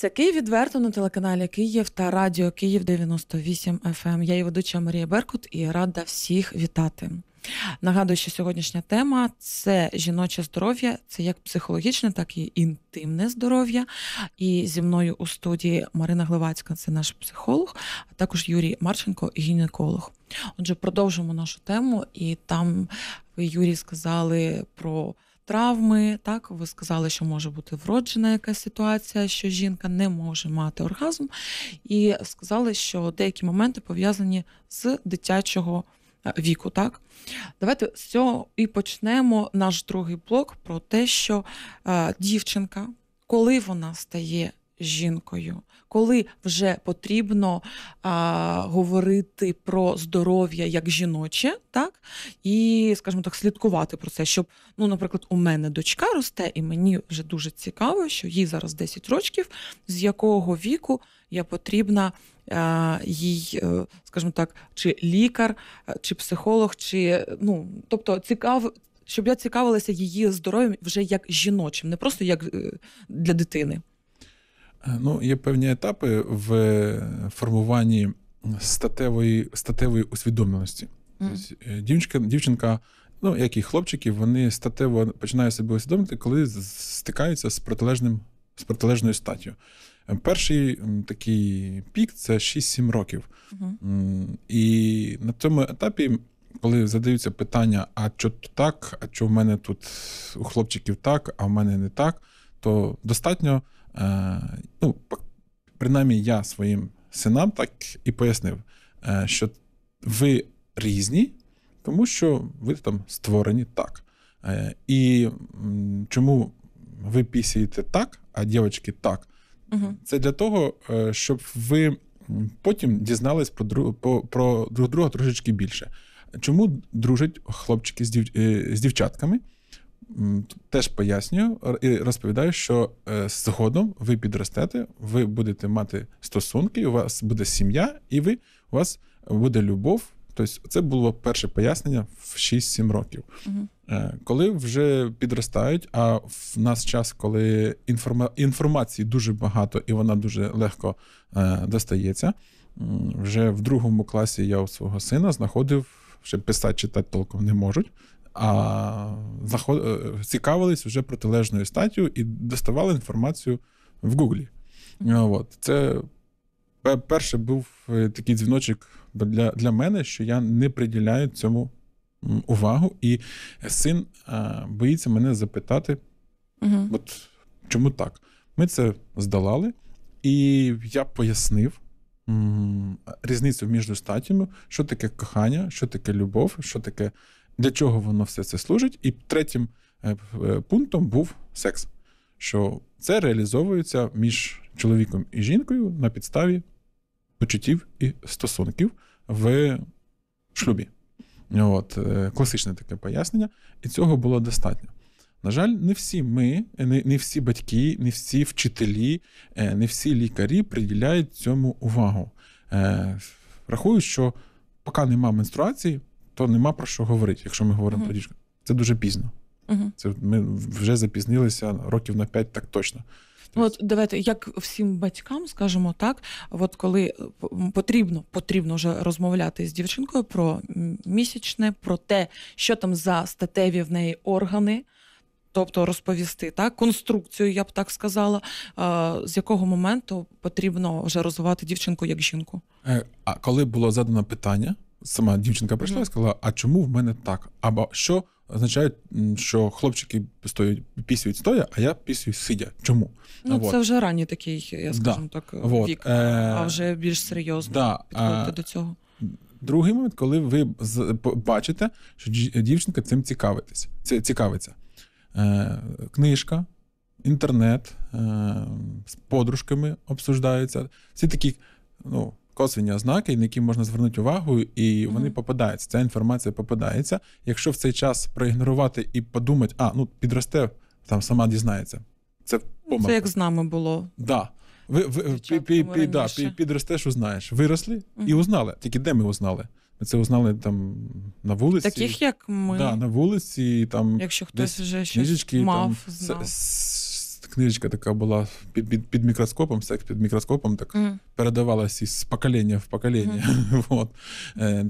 Це Київ відверто на телеканалі Київ та Радіо Київ 98 FM. Ем. Я її ведуча Марія Беркут і рада всіх вітати. Нагадую, що сьогоднішня тема це жіноче здоров'я, це як психологічне, так і інтимне здоров'я. І зі мною у студії Марина Гловацька, це наш психолог, а також Юрій Марченко, гінеколог. Отже, продовжимо нашу тему, і там ви Юрій сказали про травми. Так, ви сказали, що може бути вроджена якась ситуація, що жінка не може мати оргазм, і сказали, що деякі моменти пов'язані з дитячого е, віку. Так, давайте з цього і почнемо наш другий блок про те, що е, дівчинка, коли вона стає жінкою, коли вже потрібно а, говорити про здоров'я як жіноче, так і, скажімо так, слідкувати про це, щоб, ну, наприклад, у мене дочка росте, і мені вже дуже цікаво, що їй зараз 10 років, з якого віку я потрібна е, їй, е, скажімо так, чи лікар, е, чи психолог, чи ну, тобто цікаво. Щоб я цікавилася її здоров'ям вже як жіночим, не просто як для дитини. Е, ну, Є певні етапи в е, формуванні статевої статевої усвідомленості. Mm. дівчинка, дівчинка, ну як і хлопчики, вони статево починають себе усвідомити, коли стикаються з протилежним з протилежною статтю. Перший такий пік це 6-7 років. Mm. І на цьому етапі. Коли задаються питання, а що так, а що в мене тут у хлопчиків так, а в мене не так, то достатньо Е, ну, принаймні я своїм синам так і пояснив, е, що ви різні, тому що ви там створені так. Е, і чому ви пісієте так, а дівчатки так? Угу. Це для того, щоб ви потім дізнались про друг, про друг друга трошечки більше. Чому дружать хлопчики з дівчатками? Теж пояснюю і розповідаю, що е, згодом ви підростете, ви будете мати стосунки, у вас буде сім'я, і ви у вас буде любов. Тобто, це було перше пояснення в 6-7 років. Е, коли вже підростають, а в нас час, коли інформа... інформації дуже багато і вона дуже легко е, достається. Вже в другому класі я у свого сина знаходив, ще писати, читати толком не можуть а е, цікавились вже протилежною статтю і доставали інформацію в Гуглі. От. Це перший був е, такий дзвіночок для для мене, що я не приділяю цьому увагу. І син боїться мене запитати, угу. от чому так? Ми це здолали, і я пояснив. Різницю між статтями, що таке кохання, що таке любов, що таке для чого воно все це служить. І третім е, е, пунктом був секс, що це реалізовується між чоловіком і жінкою на підставі почуттів і стосунків в шлюбі. От, е, Класичне таке пояснення, і цього було достатньо. На жаль, не всі ми, не не всі батьки, не всі вчителі, не всі лікарі приділяють цьому увагу. Рахують, що поки нема менструації, то нема про що говорити, якщо ми говоримо uh-huh. про дітей. Це дуже пізно. Uh-huh. Це Ми вже запізнилися років на п'ять, так точно. Тобто от давайте, як всім батькам, скажемо так, от коли е, потрібно потрібно вже розмовляти з дівчинкою про місячне, про те, що там за статеві в неї органи, тобто розповісти так, конструкцію, я б так сказала, з якого моменту потрібно вже розвивати дівчинку як жінку. Е, а коли було задано питання, сама дівчинка прийшла і сказала: А чому в мене так? Або що означає, що хлопчики стоять пісюють стоя, а я пісюю сидя. Чому? Ну вот. це вже ранній такий, я скажу да. так, вот. вік, е... а вже більш серйозно да. підходити е... до цього. Другий момент, коли ви бачите, що дівчинка цим цікавиться. цікавиться. Е, Книжка, інтернет е, з подружками обсуждаються. Всі такі, ну, косвені ознаки, на які можна звернути увагу, і вони mm -hmm. попадаються. Ця інформація попадається. Якщо в цей час проігнорувати і подумати, а ну підросте, там сама дізнається. Це ну, помилка. Це як з нами було. Да. Ви, ви пі, пі, пі, підростеш, узнаєш. Виросли mm -hmm. і узнали. Тільки де ми узнали? Ми це узнали там на вулиці. Таких як ми. Да, на вулиці, там. Якщо хтось вже щось мав, там, знав книжечка така була під під, під мікроскопом, секс під мікроскопом, так mm. передавалася із покоління в покоління. Mm. От.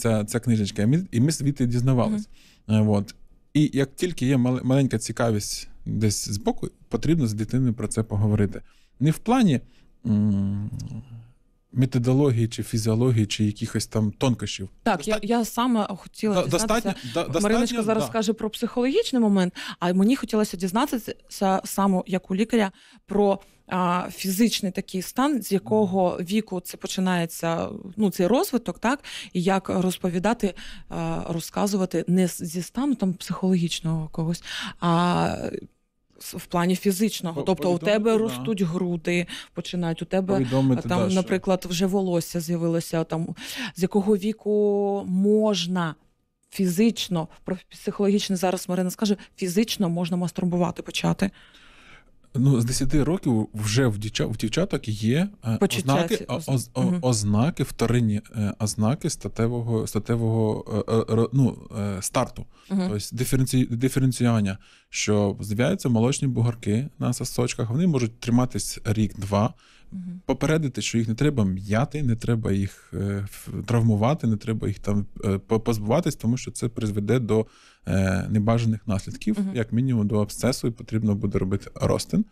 Ця ця книжечка. І ми, і ми звідти дізнавалися. Mm. От. І як тільки є маленька цікавість десь збоку, потрібно з дитиною про це поговорити. Не в плані методології чи фізіології, чи якихось там тонкощів. Так, Достат... я я саме хотіла да, дізнатися. Достатньо, Мариночка зараз да. каже про психологічний момент, а мені хотілося дізнатися саме як у лікаря про Фізичний такий стан, з якого віку це починається ну цей розвиток, так і як розповідати, розказувати не зі стану там психологічного когось, а в плані фізичного, тобто у тебе да. ростуть груди, починають у тебе Повідомити, там, да, наприклад, вже волосся з'явилося там з якого віку можна. Фізично, про психологічне зараз Марина скаже, фізично можна мастурбувати почати. Ну, з 10 років вже в дівчат, в дівчаток є е, Почуття ознаки оз, угу. ознаки, вторинні е, ознаки статевого статевого е, ну, старту, угу. тобто диференці, диференціювання, що з'являються молочні бугорки на сосочках, вони можуть триматись рік-два попередити, що їх не треба м'яти, не треба їх е, травмувати, не треба їх там е, позбуватись, тому що це призведе до е, небажаних наслідків, як мінімум до абсцесу, і потрібно буде робити ростин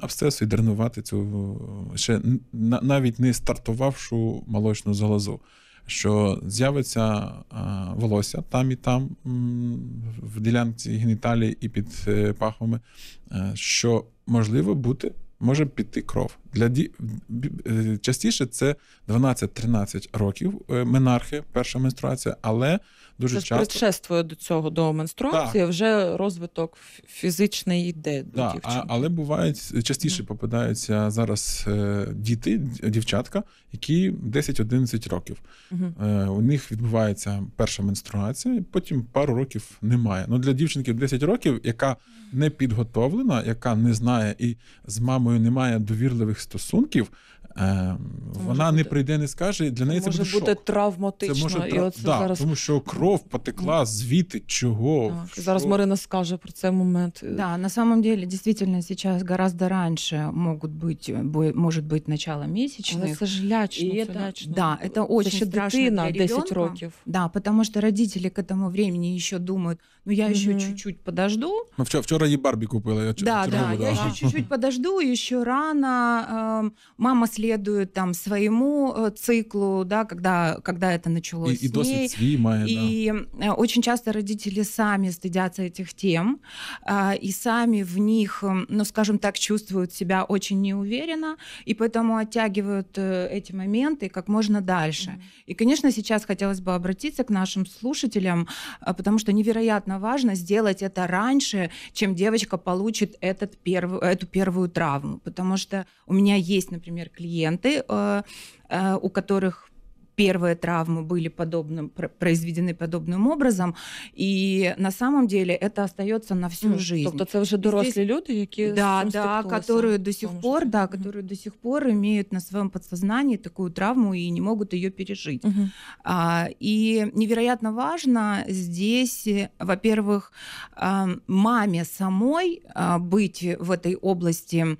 абсцесу і дренувати цю ще навіть не стартувавшу молочну залозу. Що з'явиться волосся там і там в ділянці геніталії і під пахвами, що можливо бути, може піти кров. Для ді... Е, частіше це 12-13 років е, менархи, перша менструація, але дуже це часто... Це предшествує до цього до менструації, так. вже розвиток фізичний йде. до да, А, Але бувають е, частіше mm. попадаються зараз діти, дівчатка, які 10-11 років. Mm-hmm. У них відбувається перша менструація, потім пару років немає. Ну Для дівчинки 10 років, яка не підготовлена, яка не знає і з мамою немає довірливих стосунків Е, вона не прийде, не скаже, для неї це, буде шок. бути травматично. Це може, і оце да, зараз... Тому що кров потекла звідти чого. Так. Зараз Марина скаже про цей момент. Да, на самом деле, действительно, зараз гораздо раньше могут быть, может быть начало месячных. Але це ж лячно. це это, Да, это очень це ще дитина 10 років. Да, потому что родители к этому времени еще думают, ну я угу. чуть-чуть подожду. Мы вчера, вчера и Барби купила. Я да, черву, да, да, я еще чуть-чуть подожду, еще рано. Мама следует там своему э, циклу, да, когда, когда это началось. И, и досвід свій має, И да. Э, очень часто родители сами стыдятся этих тем, а, и сами в них, ну, скажем так, чувствуют себя очень неуверенно, и поэтому оттягивают э, эти моменты как можно дальше. Mm-hmm. И, конечно, сейчас хотелось бы обратиться к нашим слушателям, а, потому что невероятно важно сделать это раньше, чем девочка получит этот первый, эту первую травму, потому что у меня есть, например, клиент, клиенты, э, э, у которых первые травмы были подобным, произведены подобным образом, и на самом деле это остается на всю mm. жизнь. Тобто це уже дорослі люди, які да, да, которые до сих пор, да, mm. которые до сих пор имеют на своем подсознании такую травму и не могут ее пережить. Mm -hmm. а, и невероятно важно здесь, во-первых, а, маме самой а, быть в этой области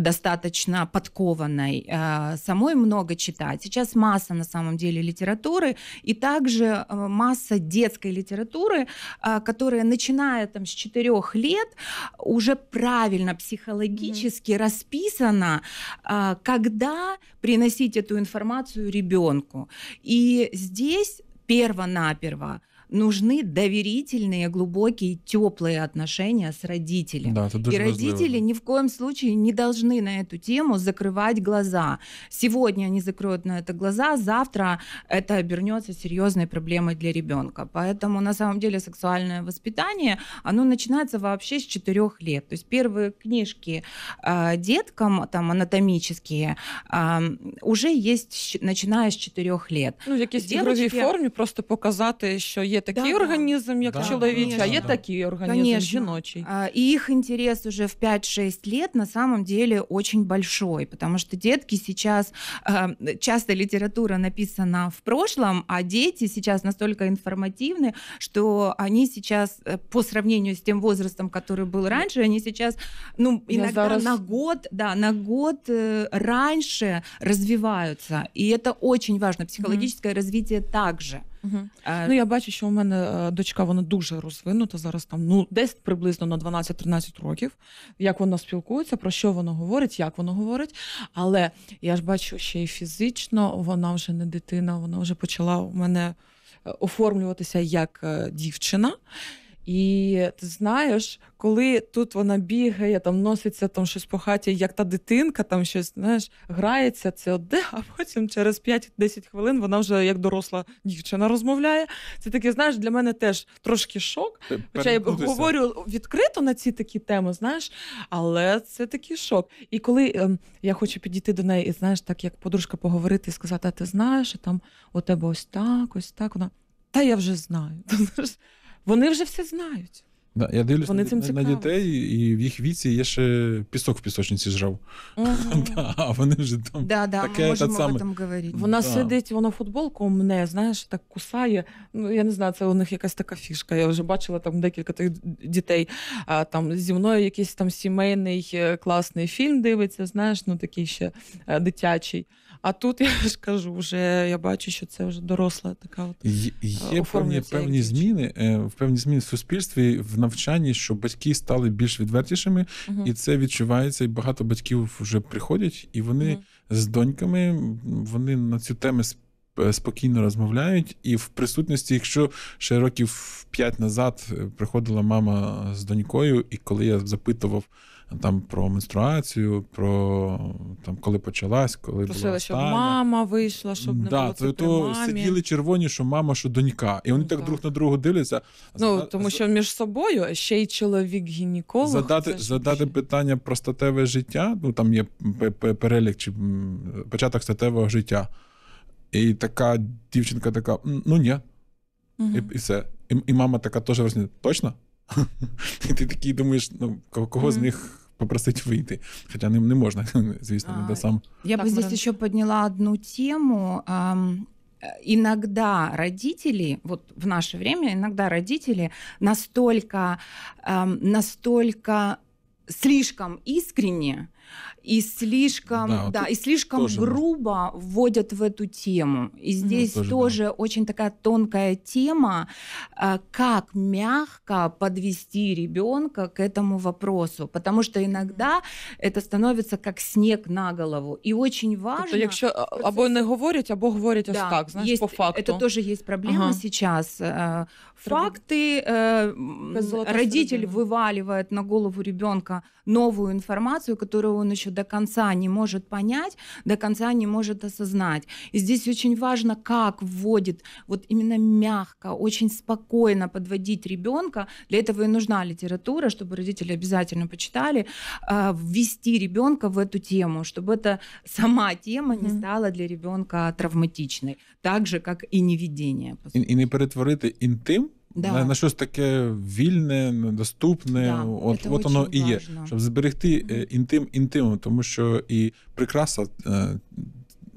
достаточно подкованной, а, самой много читать. Сейчас масса на самом деле литературы, и также э, масса детской литературы, э, которая, начиная там с четырех лет, уже правильно психологически mm-hmm. расписана, э, когда приносить эту информацию ребенку. И здесь перво-наперво нужны доверительные, глубокие, теплые отношения с родителями Да, это И родители важливо. ни в коем случае не должны на эту тему закрывать глаза. Сегодня они закроют на это глаза, завтра это обернется серьезной проблемой для ребенка. Поэтому на самом деле сексуальное воспитание, оно начинается вообще с 4 лет. То есть первые книжки э, деткам, там анатомические, э, уже есть начиная с 4 лет. Ну, в якійсь Дівочки... ігровій просто показать що є є такі да, організм, як да, человечий, а є да. такие организм, конечно. жіночий. А, и их интерес уже в 5-6 лет на самом деле очень большой, потому что детки сейчас, а, часто литература написана в прошлом, а дети сейчас настолько информативны, что они сейчас э, по сравнению с тем возрастом, который был раньше, они сейчас, ну, иногда зараз... на год, да, на год э, раньше развиваются. И это очень важно. Психологическое mm-hmm. развитие также. Угу. Е, ну я бачу, що у мене е, дочка вона дуже розвинута зараз. Там ну десь приблизно на 12-13 років. Як вона спілкується, про що вона говорить, як вона говорить. Але я ж бачу, що і фізично вона вже не дитина, вона вже почала у мене е, оформлюватися як е, дівчина. І ти знаєш, коли тут вона бігає, там носиться там щось по хаті, як та дитинка, там щось знаєш, грається, це одне, а потім через 5-10 хвилин вона вже як доросла дівчина розмовляє. Це таке, знаєш, для мене теж трошки шок. Хоча я говорю відкрито на ці такі теми, знаєш, але це такий шок. І коли ем, я хочу підійти до неї, і знаєш, так як подружка поговорити і сказати, а ти знаєш, там у тебе ось так, ось так. Вона та я вже знаю. Вони вже все знають. Да, я дивлюсь Вони на, цим на, на дітей, і в їх віці є ще пісок в пісочниці жрав. Угу. а вони вже там таке, ми можемо та саме. говорити. Вона сидить, вона футболку мене, знаєш, так кусає. Ну я не знаю, це у них якась така фішка. Я вже бачила там декілька тих дітей. там зі мною якийсь там сімейний е, класний фільм дивиться. Знаєш, ну такий ще е, дитячий. А тут я ж кажу, вже я бачу, що це вже доросла така от є е, певні певні зміни, е, в певні зміни в суспільстві в навчанні, що батьки стали більш відвертішими, угу. і це відчувається. І багато батьків вже приходять, і вони угу. з доньками вони на цю тему спокійно розмовляють. І в присутності, якщо ще років п'ять назад е, приходила мама з донькою, і коли я запитував там про менструацію, про там коли почалась, коли Просили, була щоб мама вийшла, щоб не да, було це то, при то мамі. сиділи червоні, що мама, що донька, і вони ну, так, так друг на другу дивляться. Ну зада... тому що між собою ще й чоловік гінеколог задати задати питання про статеве життя. Ну там є перелік чи початок статевого життя. І така дівчинка така: ну ні. Угу. І, і все. І, і мама така теж розуміє, точно? І ти такий думаєш, ну кого з них. попросить выйти. Хотя не, не можно, известно, а, надо сам. Я так, бы здесь раз... еще подняла одну тему. иногда родители, вот в наше время, иногда родители настолько, эм, настолько слишком искренне, и слишком, да, да, и слишком грубо можно. вводят в эту тему. И здесь ну, тоже, тоже да. очень такая тонкая тема, а, как мягко подвести ребенка к этому вопросу, потому что иногда это становится как снег на голову, и очень важно. Тобто, якщо процесс... А, або не говорить або говорить да, ось так, знаєш, есть, по факту. Это тоже есть проблема ага. сейчас. А, факты э, родитель вываливает на голову ребенка новую информацию, которую он еще до конца не может понять, до конца не может осознать. И здесь очень важно, как вводит, вот именно мягко, очень спокойно подводить ребенка. Для этого и нужна литература, чтобы родители обязательно почитали, а, ввести ребенка в эту тему, чтобы эта сама тема не стала для ребенка травматичной, так же, как и неведение. И і не перетворити интим Да. На, на щось таке вільне, доступне. Да, от от воно важно. і є, щоб зберегти е, інтим інтимом, тому що і прикраса е,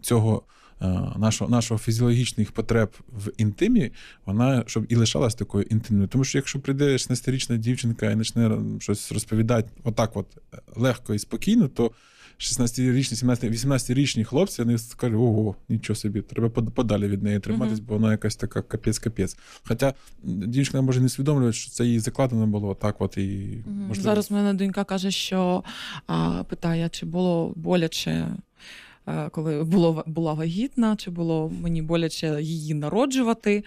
цього е, нашого нашого фізіологічних потреб в інтимі, вона щоб і лишалась такою інтимною. Тому що якщо прийде 16-річна дівчинка і почне щось розповідати отак, от легко і спокійно, то 16-річні, 18-річні хлопці, вони скажуть, ого, нічого собі, треба подалі від неї триматись, бо вона якась така капець-капець. Хоча дівчина може не свідомлювати, що це їй закладено було так. от і можливо. Зараз мене донька каже, що а, питає, чи було боляче. Е, коли було була вагітна, чи було мені боляче її народжувати?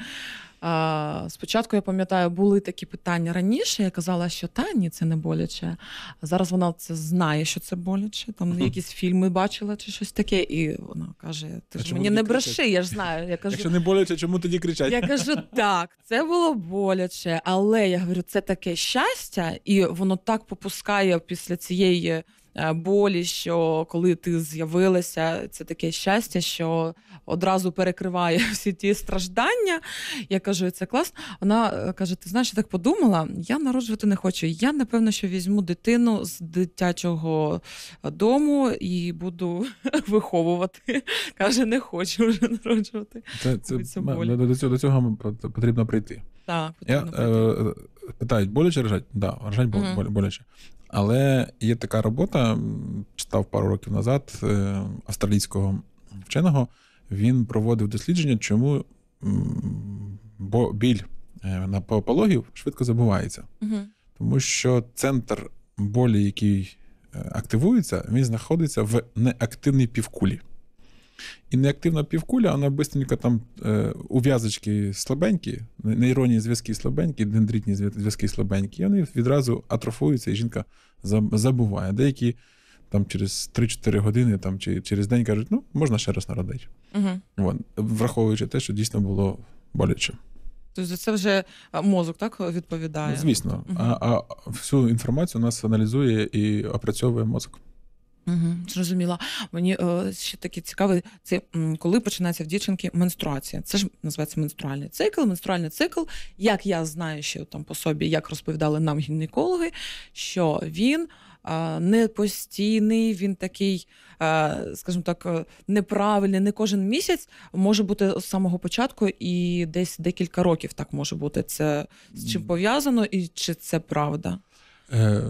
Спочатку я пам'ятаю, були такі питання раніше. Я казала, що та ні, це не боляче. Зараз вона це знає, що це боляче. Там якісь фільми бачила чи щось таке, і вона каже: Ти а ж мені не бреши, кричать? я ж знаю. Я кажу, Якщо не боляче, чому тоді кричать? Я кажу, так, це було боляче, але я говорю, це таке щастя, і воно так попускає після цієї. Е, болі, що коли ти з'явилася, це таке щастя, що одразу перекриває всі ті страждання. Я кажу, це класно. Вона е, каже: Ти знаєш, я так подумала, я народжувати не хочу. Я напевно, що візьму дитину з дитячого дому і буду виховувати. Каже, не хочу вже народжувати. Це, це болі. До, цього, до цього потрібно прийти. Так, потрібно я, е, прийти. Питають, боляче рожать? Да, рожать mm боляче. Але є така робота, читав пару років назад е, австралійського вченого. Він проводив дослідження, чому бо біль е, на пологів швидко забувається, угу. тому що центр болі, який е, активується, він знаходиться в неактивній півкулі. І неактивна півкуля, вона быстренько там е, ув'язочки слабенькі, нейронні зв'язки слабенькі, дендритні зв'язки слабенькі, і вони відразу атрофуються, і жінка забуває. Деякі там через 3-4 години там, чи через день кажуть, ну, можна ще раз народити. Угу. Враховуючи те, що дійсно було боляче. Тобто за це вже мозок так відповідає? Звісно, угу. а, а всю інформацію у нас аналізує і опрацьовує мозок. Угу, Зрозуміла. Мені е, ще таке цікаве, це коли починається в дівчинки менструація. Це ж називається менструальний цикл. Менструальний цикл, як я знаю, що там по собі, як розповідали нам гінекологи, що він е, не постійний, він такий, е, скажімо так, е, неправильний. Не кожен місяць може бути з самого початку, і десь декілька років так може бути. Це з чим пов'язано, і чи це правда? Е,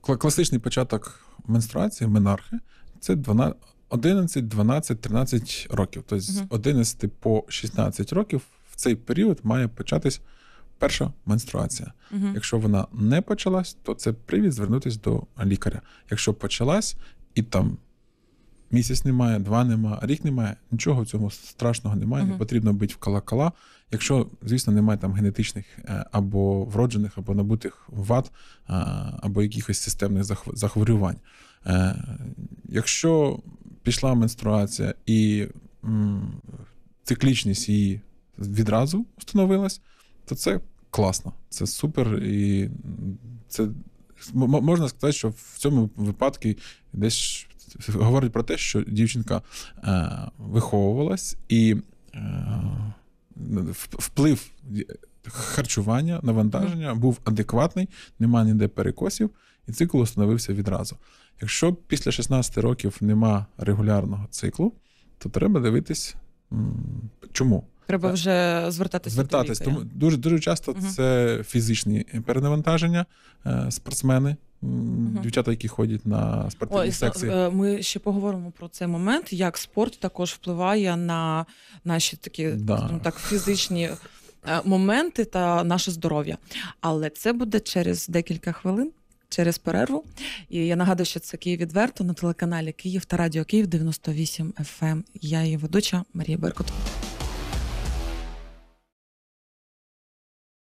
класичний початок менструації, менархи це 12, 11, 12, 13 років. Тобто з 11 по 16 років в цей період має початись перша менструація. Якщо вона не почалась, то це привід звернутися до лікаря. Якщо почалась і там місяць немає, два немає, рік немає, нічого в цьому страшного немає, не потрібно бити в колокола Якщо, звісно, немає там генетичних е, або вроджених, або набутих вад, е, або якихось системних захворювань. Е, якщо пішла менструація і циклічність її відразу встановилась, то це класно, це супер, і це можна сказати, що в цьому випадку десь говорить про те, що дівчинка виховувалась і вплив е, харчування, навантаження був адекватний, нема ніде перекосів, і цикл установився відразу. Якщо після 16 років нема регулярного циклу, то треба дивитись, чому. Треба е, вже звертатися. Звертатись. До Тому дуже дуже часто угу. це фізичні перенавантаження, е, спортсмени. Дівчата, які ходять на спортивні секції. Е, ми ще поговоримо про цей момент, як спорт також впливає на наші такі да. так фізичні е, моменти та наше здоров'я. Але це буде через декілька хвилин, через перерву. І я нагадую, що це Київ відверто на телеканалі Київ та Радіо Київ 98 FM. Ем. Я її ведуча Марія Беркутова.